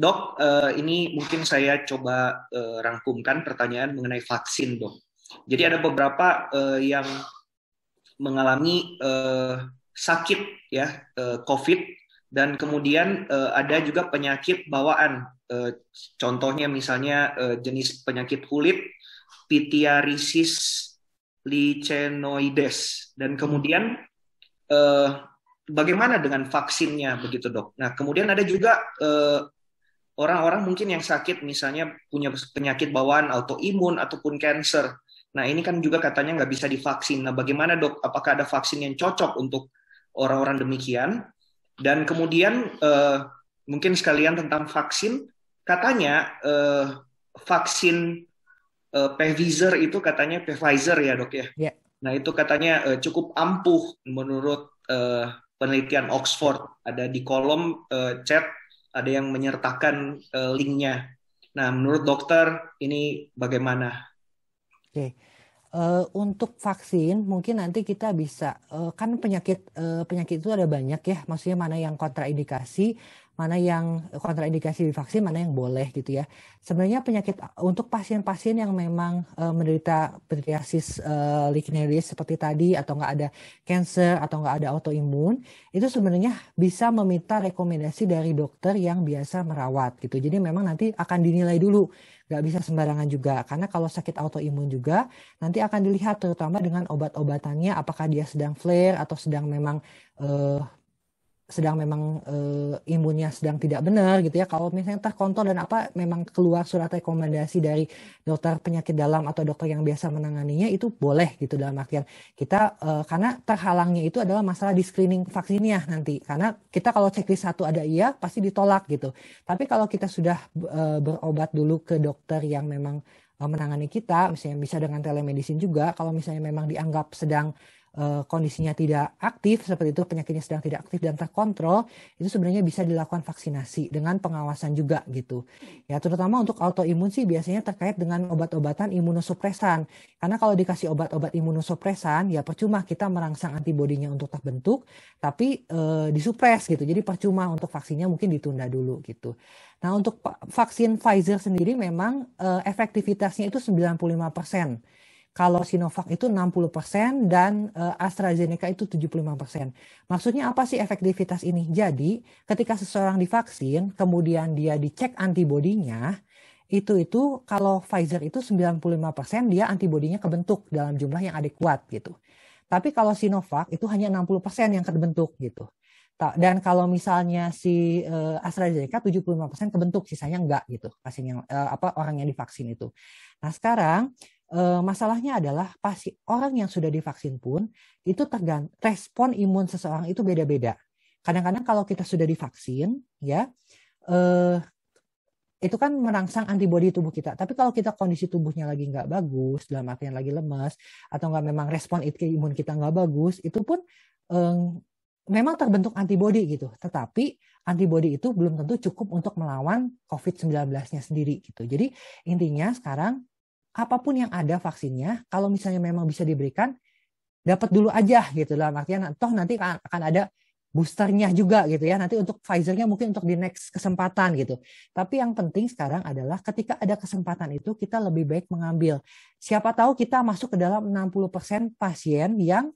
Dok, eh, ini mungkin saya coba eh, rangkumkan pertanyaan mengenai vaksin, dok. Jadi ada beberapa eh, yang mengalami sakit ya COVID dan kemudian ada juga penyakit bawaan. contohnya misalnya jenis penyakit kulit pityriasis lichenoides dan kemudian bagaimana dengan vaksinnya begitu dok. Nah kemudian ada juga orang-orang mungkin yang sakit misalnya punya penyakit bawaan autoimun ataupun cancer. Nah ini kan juga katanya nggak bisa divaksin. Nah bagaimana dok? Apakah ada vaksin yang cocok untuk orang-orang demikian? Dan kemudian eh, mungkin sekalian tentang vaksin, katanya eh, vaksin eh, Pfizer itu katanya Pfizer ya dok ya. Yeah. Nah itu katanya eh, cukup ampuh menurut eh, penelitian Oxford. Ada di kolom eh, chat ada yang menyertakan uh, linknya. Nah, menurut dokter ini bagaimana? Oke. Okay. Uh, eh, untuk vaksin mungkin nanti kita bisa uh, kan penyakit uh, penyakit itu ada banyak ya maksudnya mana yang kontraindikasi mana yang kontraindikasi vaksin, mana yang boleh gitu ya. Sebenarnya penyakit untuk pasien-pasien yang memang uh, menderita psoriasis uh, eh, lichenitis seperti tadi atau nggak ada cancer atau nggak ada autoimun, itu sebenarnya bisa meminta rekomendasi dari dokter yang biasa merawat gitu. Jadi memang nanti akan dinilai dulu, nggak bisa sembarangan juga. Karena kalau sakit autoimun juga nanti akan dilihat terutama dengan obat-obatannya apakah dia sedang flare atau sedang memang uh, sedang memang e, eh, imunnya sedang tidak benar gitu ya kalau misalnya terkontrol dan apa memang keluar surat rekomendasi dari dokter penyakit dalam atau dokter yang biasa menanganinya itu boleh gitu dalam artian kita e, karena terhalangnya itu adalah masalah di screening vaksinnya nanti karena kita kalau checklist satu ada iya pasti ditolak gitu tapi kalau kita sudah e, berobat dulu ke dokter yang memang menangani kita misalnya bisa dengan telemedicine juga kalau misalnya memang dianggap sedang Eh, kondisinya tidak aktif seperti itu penyakitnya sedang tidak aktif dan terkontrol itu sebenarnya bisa dilakukan vaksinasi dengan pengawasan juga gitu ya terutama untuk autoimun sih biasanya terkait dengan obat-obatan imunosupresan karena kalau dikasih obat-obat imunosupresan ya percuma kita merangsang antibodinya untuk terbentuk tapi e, disupres gitu jadi percuma untuk vaksinnya mungkin ditunda dulu gitu nah untuk vaksin Pfizer sendiri memang e, efektivitasnya itu 95 persen kalau Sinovac itu 60% dan eh, AstraZeneca itu 75%. Maksudnya apa sih efektivitas ini? Jadi, ketika seseorang divaksin, kemudian dia dicek antibodinya, itu itu kalau Pfizer itu 95% dia antibodinya kebentuk dalam jumlah yang adekuat gitu. Tapi kalau Sinovac itu hanya 60% yang terbentuk gitu. Dan kalau misalnya si eh, AstraZeneca 75% kebentuk, sisanya enggak gitu, pasien yang eh, apa orang yang divaksin itu. Nah, sekarang Eh, masalahnya adalah pasti orang yang sudah divaksin pun itu tergan, respon imun seseorang itu beda-beda. Kadang-kadang kalau kita sudah divaksin, ya eh, itu kan merangsang antibodi tubuh kita. Tapi kalau kita kondisi tubuhnya lagi nggak bagus, dalam artian lagi lemas, atau nggak memang respon imun kita nggak bagus, itu pun eh, memang terbentuk antibodi gitu. Tetapi antibodi itu belum tentu cukup untuk melawan COVID-19-nya sendiri gitu. Jadi intinya sekarang apapun yang ada vaksinnya, kalau misalnya memang bisa diberikan, dapat dulu aja gitu dalam artian toh nanti akan ada boosternya juga gitu ya nanti untuk Pfizer-nya mungkin untuk di next kesempatan gitu tapi yang penting sekarang adalah ketika ada kesempatan itu kita lebih baik mengambil siapa tahu kita masuk ke dalam 60% pasien yang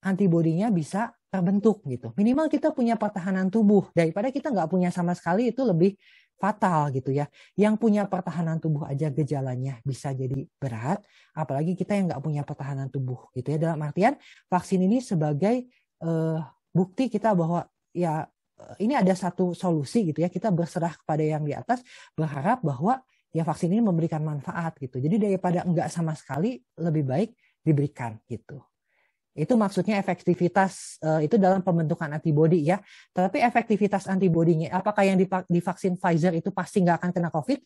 antibodinya bisa terbentuk gitu minimal kita punya pertahanan tubuh daripada kita nggak punya sama sekali itu lebih fatal gitu ya. Yang punya pertahanan tubuh aja gejalanya bisa jadi berat, apalagi kita yang nggak punya pertahanan tubuh gitu ya. Dalam artian vaksin ini sebagai uh, bukti kita bahwa ya eh, ini ada satu solusi gitu ya. Kita berserah kepada yang di atas, berharap bahwa ya vaksin ini memberikan manfaat gitu. Jadi daripada enggak sama sekali lebih baik diberikan gitu itu maksudnya efektivitas uh, itu dalam pembentukan antibodi ya. tetapi efektivitas antibodinya, apakah yang divaksin Pfizer itu pasti nggak akan kena COVID?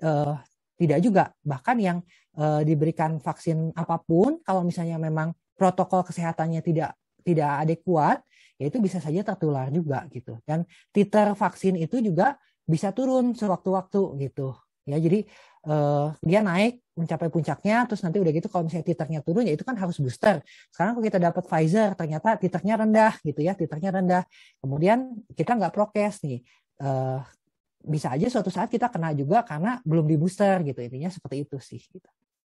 Uh, tidak juga. Bahkan yang uh, diberikan vaksin apapun, kalau misalnya memang protokol kesehatannya tidak tidak adekuat, ya itu bisa saja tertular juga gitu. Dan titer vaksin itu juga bisa turun sewaktu-waktu gitu ya jadi uh, dia naik mencapai puncaknya terus nanti udah gitu kalau misalnya titernya turun ya itu kan harus booster sekarang kalau kita dapat Pfizer ternyata titernya rendah gitu ya titernya rendah kemudian kita nggak prokes nih uh, bisa aja suatu saat kita kena juga karena belum di booster gitu intinya seperti itu sih gitu.